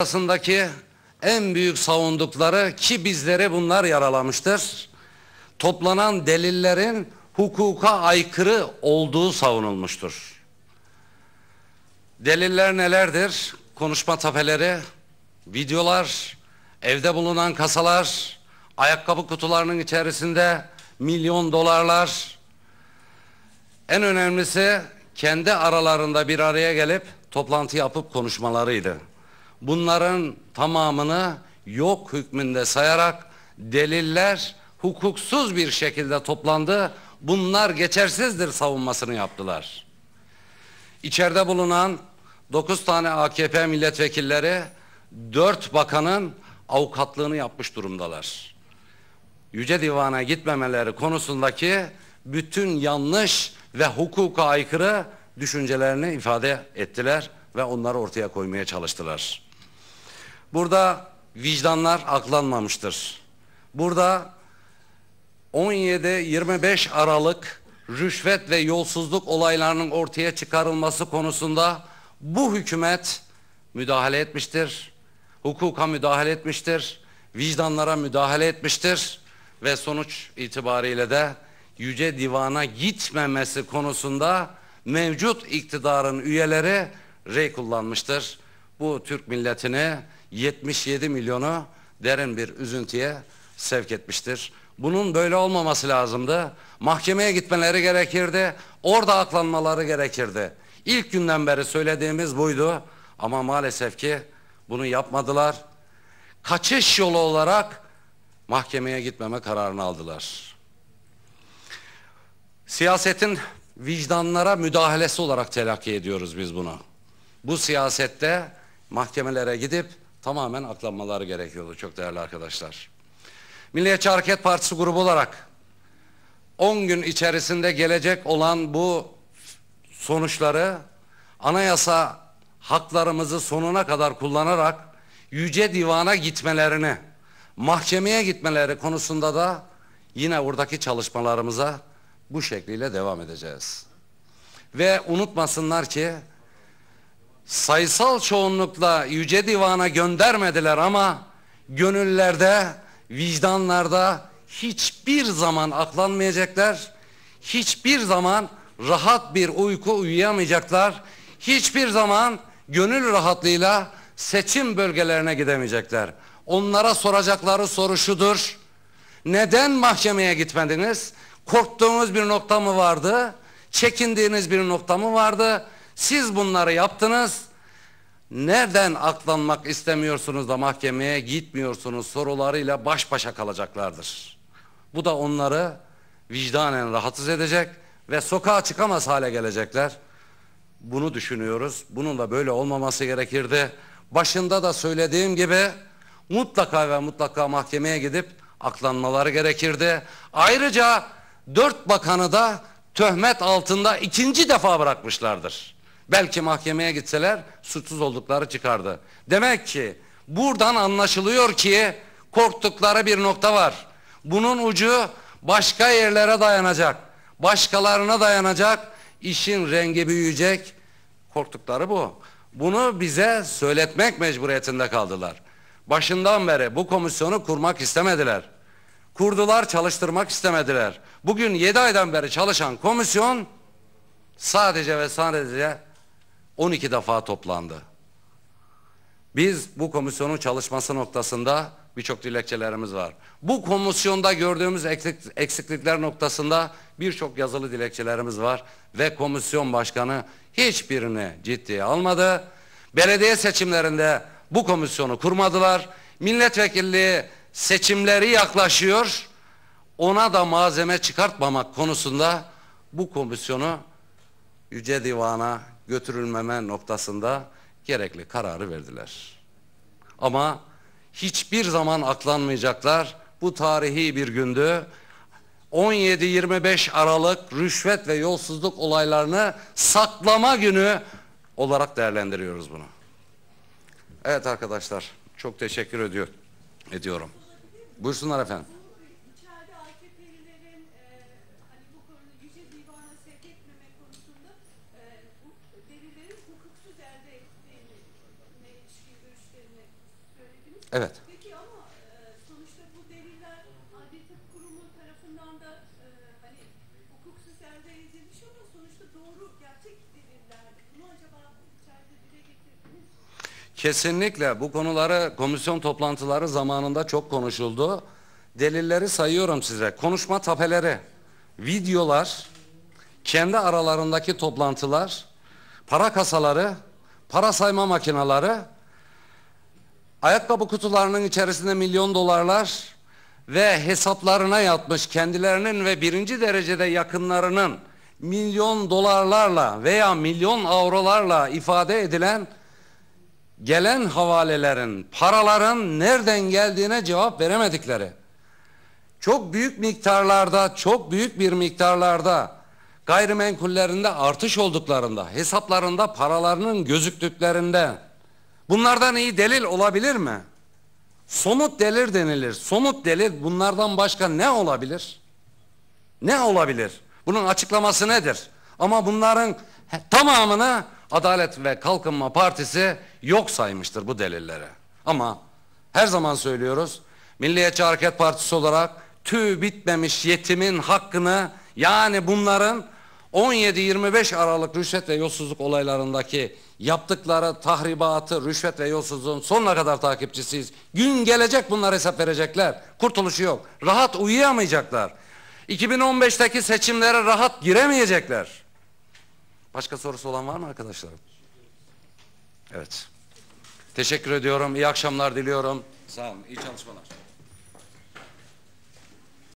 arasındaki en büyük savundukları ki bizlere bunlar yaralamıştır. Toplanan delillerin hukuka aykırı olduğu savunulmuştur. Deliller nelerdir? Konuşma tapeleri, videolar, evde bulunan kasalar, ayakkabı kutularının içerisinde milyon dolarlar. En önemlisi kendi aralarında bir araya gelip toplantı yapıp konuşmalarıydı bunların tamamını yok hükmünde sayarak deliller hukuksuz bir şekilde toplandı. Bunlar geçersizdir savunmasını yaptılar. İçeride bulunan 9 tane AKP milletvekilleri 4 bakanın avukatlığını yapmış durumdalar. Yüce Divan'a gitmemeleri konusundaki bütün yanlış ve hukuka aykırı düşüncelerini ifade ettiler ve onları ortaya koymaya çalıştılar. Burada vicdanlar aklanmamıştır. Burada 17-25 Aralık rüşvet ve yolsuzluk olaylarının ortaya çıkarılması konusunda bu hükümet müdahale etmiştir. Hukuka müdahale etmiştir. Vicdanlara müdahale etmiştir. Ve sonuç itibariyle de Yüce Divan'a gitmemesi konusunda mevcut iktidarın üyeleri rey kullanmıştır. Bu Türk milletini 77 milyonu derin bir üzüntüye sevk etmiştir. Bunun böyle olmaması lazımdı. Mahkemeye gitmeleri gerekirdi. Orada aklanmaları gerekirdi. İlk günden beri söylediğimiz buydu. Ama maalesef ki bunu yapmadılar. Kaçış yolu olarak mahkemeye gitmeme kararını aldılar. Siyasetin vicdanlara müdahalesi olarak telakki ediyoruz biz bunu. Bu siyasette mahkemelere gidip tamamen aklanmaları gerekiyordu çok değerli arkadaşlar. Milliyetçi Hareket Partisi grubu olarak 10 gün içerisinde gelecek olan bu sonuçları anayasa haklarımızı sonuna kadar kullanarak yüce divana gitmelerini, mahkemeye gitmeleri konusunda da yine buradaki çalışmalarımıza bu şekliyle devam edeceğiz. Ve unutmasınlar ki sayısal çoğunlukla yüce divana göndermediler ama gönüllerde, vicdanlarda hiçbir zaman aklanmayacaklar. Hiçbir zaman rahat bir uyku uyuyamayacaklar. Hiçbir zaman gönül rahatlığıyla seçim bölgelerine gidemeyecekler. Onlara soracakları soru şudur. Neden mahkemeye gitmediniz? Korktuğunuz bir nokta mı vardı? Çekindiğiniz bir nokta mı vardı? Siz bunları yaptınız. neden aklanmak istemiyorsunuz da mahkemeye gitmiyorsunuz sorularıyla baş başa kalacaklardır. Bu da onları vicdanen rahatsız edecek ve sokağa çıkamaz hale gelecekler. Bunu düşünüyoruz. Bunun da böyle olmaması gerekirdi. Başında da söylediğim gibi mutlaka ve mutlaka mahkemeye gidip aklanmaları gerekirdi. Ayrıca dört bakanı da töhmet altında ikinci defa bırakmışlardır. Belki mahkemeye gitseler suçsuz oldukları çıkardı. Demek ki buradan anlaşılıyor ki korktukları bir nokta var. Bunun ucu başka yerlere dayanacak. Başkalarına dayanacak. İşin rengi büyüyecek. Korktukları bu. Bunu bize söyletmek mecburiyetinde kaldılar. Başından beri bu komisyonu kurmak istemediler. Kurdular çalıştırmak istemediler. Bugün yedi aydan beri çalışan komisyon sadece ve sadece 12 defa toplandı. Biz bu komisyonun çalışması noktasında birçok dilekçelerimiz var. Bu komisyonda gördüğümüz eksik, eksiklikler noktasında birçok yazılı dilekçelerimiz var ve komisyon başkanı hiçbirini ciddiye almadı. Belediye seçimlerinde bu komisyonu kurmadılar. Milletvekilliği seçimleri yaklaşıyor. Ona da malzeme çıkartmamak konusunda bu komisyonu Yüce Divan'a götürülmeme noktasında gerekli kararı verdiler. Ama hiçbir zaman aklanmayacaklar. Bu tarihi bir gündü. 17-25 Aralık rüşvet ve yolsuzluk olaylarını saklama günü olarak değerlendiriyoruz bunu. Evet arkadaşlar çok teşekkür ediyor, ediyorum. Buyursunlar efendim. Evet. Peki ama sonuçta bu deliller Adli Tıp Kurumu tarafından da hani hukuksuz elde edilmiş ama sonuçta doğru gerçek delillerdi. Bunu acaba içeride dile getirdiniz Kesinlikle bu konuları komisyon toplantıları zamanında çok konuşuldu. Delilleri sayıyorum size. Konuşma tapeleri, videolar, kendi aralarındaki toplantılar, para kasaları, para sayma makineleri Ayakkabı kutularının içerisinde milyon dolarlar ve hesaplarına yatmış kendilerinin ve birinci derecede yakınlarının milyon dolarlarla veya milyon avrolarla ifade edilen gelen havalelerin, paraların nereden geldiğine cevap veremedikleri, çok büyük miktarlarda, çok büyük bir miktarlarda gayrimenkullerinde artış olduklarında, hesaplarında paralarının gözüktüklerinde Bunlardan iyi delil olabilir mi? Somut delil denilir. Somut delil bunlardan başka ne olabilir? Ne olabilir? Bunun açıklaması nedir? Ama bunların tamamını Adalet ve Kalkınma Partisi yok saymıştır bu delillere. Ama her zaman söylüyoruz Milliyetçi Hareket Partisi olarak tüy bitmemiş yetimin hakkını yani bunların 17-25 Aralık rüşvet ve yolsuzluk olaylarındaki yaptıkları tahribatı, rüşvet ve yolsuzluğun sonuna kadar takipçisiyiz. Gün gelecek bunlar hesap verecekler. Kurtuluşu yok. Rahat uyuyamayacaklar. 2015'teki seçimlere rahat giremeyecekler. Başka sorusu olan var mı arkadaşlar Evet. Teşekkür ediyorum. İyi akşamlar diliyorum. Sağ olun. İyi çalışmalar.